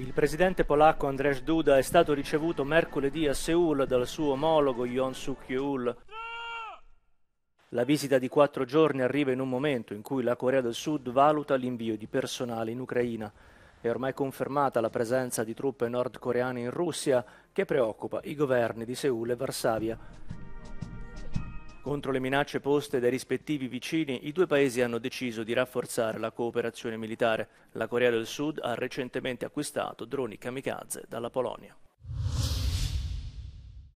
Il presidente polacco Andrzej Duda è stato ricevuto mercoledì a Seul dal suo omologo Jon Suk-yeol. La visita di quattro giorni arriva in un momento in cui la Corea del Sud valuta l'invio di personale in Ucraina. È ormai confermata la presenza di truppe nordcoreane in Russia che preoccupa i governi di Seul e Varsavia. Contro le minacce poste dai rispettivi vicini, i due paesi hanno deciso di rafforzare la cooperazione militare. La Corea del Sud ha recentemente acquistato droni kamikaze dalla Polonia.